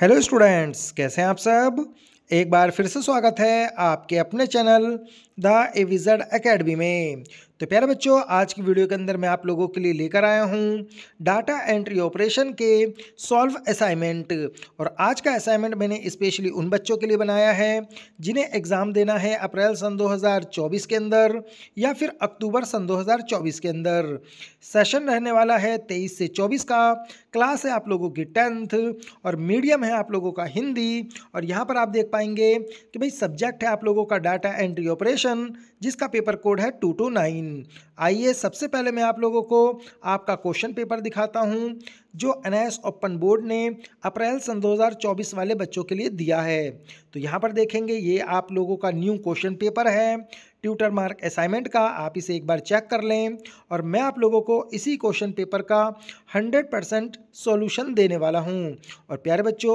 hello students कैसे हैं आप सब एक बार फिर से स्वागत है आपके अपने चैनल द एविजड अकेडमी में तो प्यारे बच्चों आज की वीडियो के अंदर मैं आप लोगों के लिए लेकर आया हूँ डाटा एंट्री ऑपरेशन के सॉल्व असाइनमेंट और आज का असाइनमेंट मैंने स्पेशली उन बच्चों के लिए बनाया है जिन्हें एग्ज़ाम देना है अप्रैल सन 2024 के अंदर या फिर अक्टूबर सन 2024 के अंदर सेशन रहने वाला है तेईस से चौबीस का क्लास है आप लोगों की टेंथ और मीडियम है आप लोगों का हिंदी और यहाँ पर आप देख पाएंगे कि भाई सब्जेक्ट है आप लोगों का डाटा एंट्री ऑपरेशन जिसका पेपर कोड है टू टू नाइन आइए सबसे पहले मैं आप लोगों को आपका क्वेश्चन पेपर दिखाता हूँ जो एनएस ओपन बोर्ड ने अप्रैल सन 2024 वाले बच्चों के लिए दिया है तो यहाँ पर देखेंगे ये आप लोगों का न्यू क्वेश्चन पेपर है ट्यूटर मार्क असाइनमेंट का आप इसे एक बार चेक कर लें और मैं आप लोगों को इसी क्वेश्चन पेपर का 100 परसेंट सोल्यूशन देने वाला हूं और प्यारे बच्चों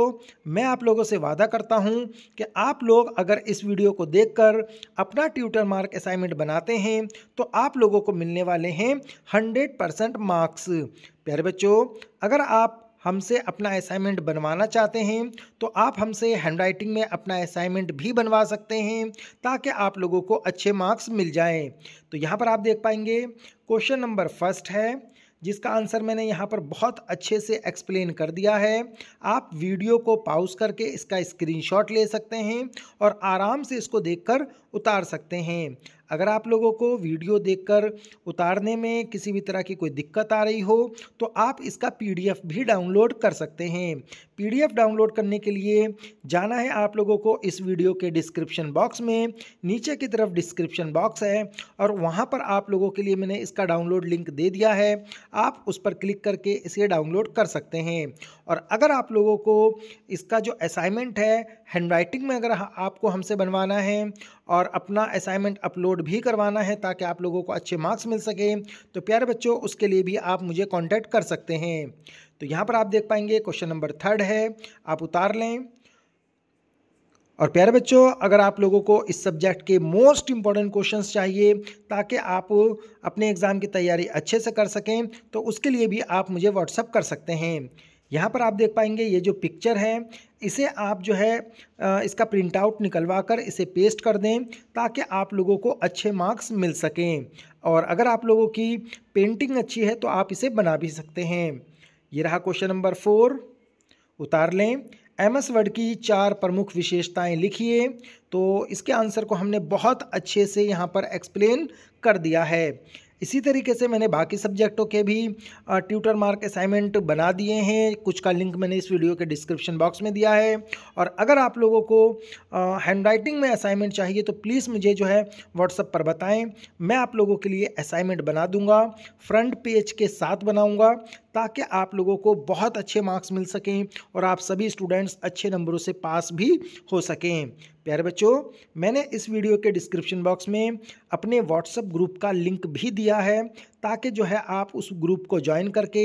मैं आप लोगों से वादा करता हूं कि आप लोग अगर इस वीडियो को देखकर अपना ट्यूटर मार्क असाइनमेंट बनाते हैं तो आप लोगों को मिलने वाले हैं 100 परसेंट मार्क्स प्यारे बच्चों अगर आप हमसे अपना असाइनमेंट बनवाना चाहते हैं तो आप हमसे हैंडराइटिंग में अपना असाइनमेंट भी बनवा सकते हैं ताकि आप लोगों को अच्छे मार्क्स मिल जाएं तो यहाँ पर आप देख पाएंगे क्वेश्चन नंबर फर्स्ट है जिसका आंसर मैंने यहाँ पर बहुत अच्छे से एक्सप्लेन कर दिया है आप वीडियो को पाउज करके इसका स्क्रीनशॉट ले सकते हैं और आराम से इसको देखकर उतार सकते हैं अगर आप लोगों को वीडियो देखकर उतारने में किसी भी तरह की कोई दिक्कत आ रही हो तो आप इसका पीडीएफ भी डाउनलोड कर सकते हैं पीडीएफ डाउनलोड करने के लिए जाना है आप लोगों को इस वीडियो के डिस्क्रिप्शन बॉक्स में नीचे की तरफ डिस्क्रिप्शन बॉक्स है और वहाँ पर आप लोगों के लिए मैंने इसका डाउनलोड लिंक दे दिया है आप उस पर क्लिक करके इसे डाउनलोड कर सकते हैं और अगर आप लोगों को इसका जो असाइनमेंट है हैंडराइटिंग में अगर आपको हमसे बनवाना है और अपना असाइनमेंट अपलोड भी करवाना है ताकि आप लोगों को अच्छे मार्क्स मिल सके तो प्यारे बच्चों उसके लिए भी आप मुझे कॉन्टैक्ट कर सकते हैं तो यहाँ पर आप देख पाएंगे क्वेश्चन नंबर थर्ड है आप उतार लें और प्यारे बच्चों अगर आप लोगों को इस सब्जेक्ट के मोस्ट इम्पॉर्टेंट क्वेश्चंस चाहिए ताकि आप अपने एग्ज़ाम की तैयारी अच्छे से कर सकें तो उसके लिए भी आप मुझे व्हाट्सअप कर सकते हैं यहाँ पर आप देख पाएंगे ये जो पिक्चर है इसे आप जो है इसका प्रिंट आउट निकलवा कर इसे पेस्ट कर दें ताकि आप लोगों को अच्छे मार्क्स मिल सकें और अगर आप लोगों की पेंटिंग अच्छी है तो आप इसे बना भी सकते हैं ये रहा क्वेश्चन नंबर फोर उतार लें एम एस वर्ड की चार प्रमुख विशेषताएं लिखिए तो इसके आंसर को हमने बहुत अच्छे से यहाँ पर एक्सप्लेन कर दिया है इसी तरीके से मैंने बाकी सब्जेक्टों के भी ट्यूटर मार्क असाइनमेंट बना दिए हैं कुछ का लिंक मैंने इस वीडियो के डिस्क्रिप्शन बॉक्स में दिया है और अगर आप लोगों को हैंड राइटिंग में असाइनमेंट चाहिए तो प्लीज़ मुझे जो है व्हाट्सअप पर बताएं मैं आप लोगों के लिए असाइनमेंट बना दूंगा फ्रंट पेज के साथ बनाऊँगा ताकि आप लोगों को बहुत अच्छे मार्क्स मिल सकें और आप सभी स्टूडेंट्स अच्छे नंबरों से पास भी हो सकें प्यारे बच्चों मैंने इस वीडियो के डिस्क्रिप्शन बॉक्स में अपने व्हाट्सएप ग्रुप का लिंक भी दिया है ताकि जो है आप उस ग्रुप को ज्वाइन करके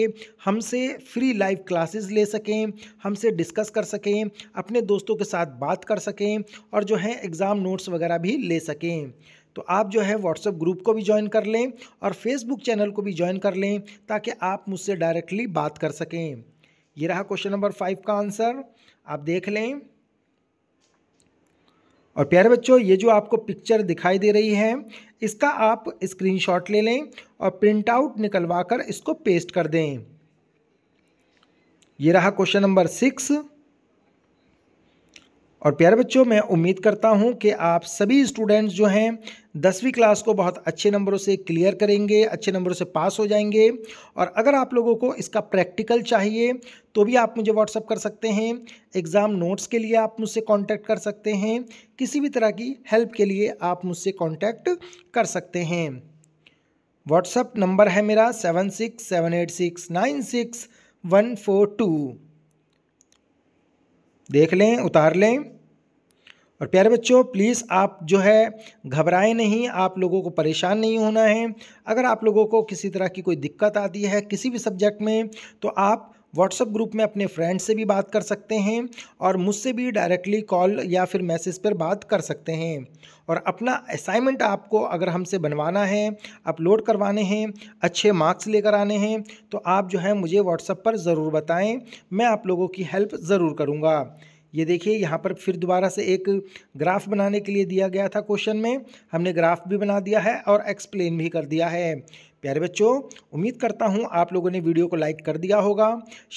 हमसे फ्री लाइव क्लासेस ले सकें हमसे डिस्कस कर सकें अपने दोस्तों के साथ बात कर सकें और जो है एग्ज़ाम नोट्स वगैरह भी ले सकें तो आप जो है व्हाट्सएप ग्रुप को भी ज्वाइन कर लें और फेसबुक चैनल को भी ज्वाइन कर लें ताकि आप मुझसे डायरेक्टली बात कर सकें ये रहा क्वेश्चन नंबर फाइव का आंसर आप देख लें और प्यारे बच्चों ये जो आपको पिक्चर दिखाई दे रही है इसका आप स्क्रीनशॉट ले लें और प्रिंट आउट निकलवा कर इसको पेस्ट कर दें ये रहा क्वेश्चन नंबर सिक्स और प्यारे बच्चों मैं उम्मीद करता हूं कि आप सभी स्टूडेंट्स जो हैं दसवीं क्लास को बहुत अच्छे नंबरों से क्लियर करेंगे अच्छे नंबरों से पास हो जाएंगे और अगर आप लोगों को इसका प्रैक्टिकल चाहिए तो भी आप मुझे व्हाट्सअप कर सकते हैं एग्ज़ाम नोट्स के लिए आप मुझसे कांटेक्ट कर सकते हैं किसी भी तरह की हेल्प के लिए आप मुझसे कॉन्टैक्ट कर सकते हैं व्हाट्सअप नंबर है मेरा seven six seven eight six nine six one four two देख लें उतार लें और प्यारे बच्चों प्लीज़ आप जो है घबराएं नहीं आप लोगों को परेशान नहीं होना है अगर आप लोगों को किसी तरह की कोई दिक्कत आती है किसी भी सब्जेक्ट में तो आप व्हाट्सअप ग्रुप में अपने फ्रेंड से भी बात कर सकते हैं और मुझसे भी डायरेक्टली कॉल या फिर मैसेज पर बात कर सकते हैं और अपना असाइनमेंट आपको अगर हमसे बनवाना है अपलोड करवाने हैं अच्छे मार्क्स लेकर आने हैं तो आप जो है मुझे व्हाट्सअप पर ज़रूर बताएं मैं आप लोगों की हेल्प ज़रूर करूँगा ये देखिए यहाँ पर फिर दोबारा से एक ग्राफ बनाने के लिए दिया गया था क्वेश्चन में हमने ग्राफ भी बना दिया है और एक्सप्लेन भी कर दिया है प्यारे बच्चों उम्मीद करता हूँ आप लोगों ने वीडियो को लाइक कर दिया होगा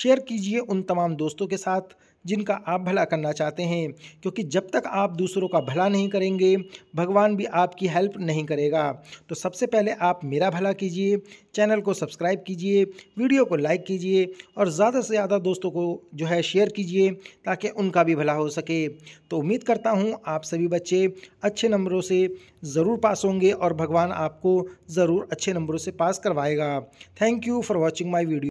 शेयर कीजिए उन तमाम दोस्तों के साथ जिनका आप भला करना चाहते हैं क्योंकि जब तक आप दूसरों का भला नहीं करेंगे भगवान भी आपकी हेल्प नहीं करेगा तो सबसे पहले आप मेरा भला कीजिए चैनल को सब्सक्राइब कीजिए वीडियो को लाइक कीजिए और ज़्यादा से ज़्यादा दोस्तों को जो है शेयर कीजिए ताकि उनका भी भला हो सके तो उम्मीद करता हूँ आप सभी बच्चे अच्छे नंबरों से ज़रूर पास होंगे और भगवान आपको ज़रूर अच्छे नंबरों से पास करवाएगा thank you for watching my video